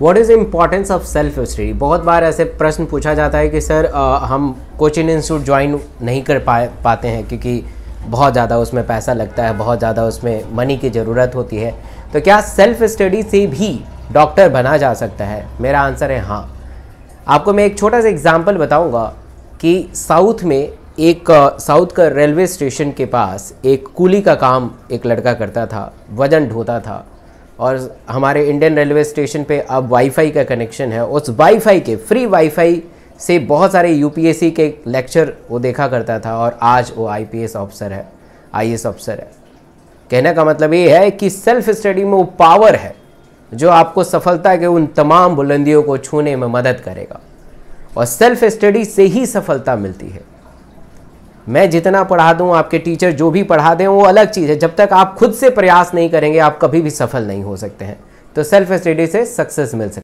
what is the importance of self study बहुत बार ऐसे प्रश्न पूछा जाता है कि सर आ, हम कोचिंग इंस्टीट्यूट ज्वाइन नहीं कर पा पाते हैं क्योंकि बहुत ज़्यादा उसमें पैसा लगता है बहुत ज़्यादा उसमें मनी की ज़रूरत होती है तो क्या सेल्फ स्टडी से भी डॉक्टर बना जा सकता है मेरा आंसर है हाँ आपको मैं एक छोटा सा एग्ज़ाम्पल बताऊँगा कि साउथ में एक साउथ का रेलवे स्टेशन के पास एक कूली का काम एक लड़का करता था वजन ढोता था और हमारे इंडियन रेलवे स्टेशन पे अब वाईफाई का कनेक्शन है उस वाईफाई के फ्री वाईफाई से बहुत सारे यूपीएससी के लेक्चर वो देखा करता था और आज वो आईपीएस ऑफिसर है आई ऑफिसर है कहने का मतलब ये है कि सेल्फ स्टडी में वो पावर है जो आपको सफलता के उन तमाम बुलंदियों को छूने में मदद करेगा और सेल्फ स्टडी से ही सफलता मिलती है मैं जितना पढ़ा दूं आपके टीचर जो भी पढ़ा दें वो अलग चीज़ है जब तक आप खुद से प्रयास नहीं करेंगे आप कभी भी सफल नहीं हो सकते हैं तो सेल्फ स्टडी से सक्सेस मिल सकती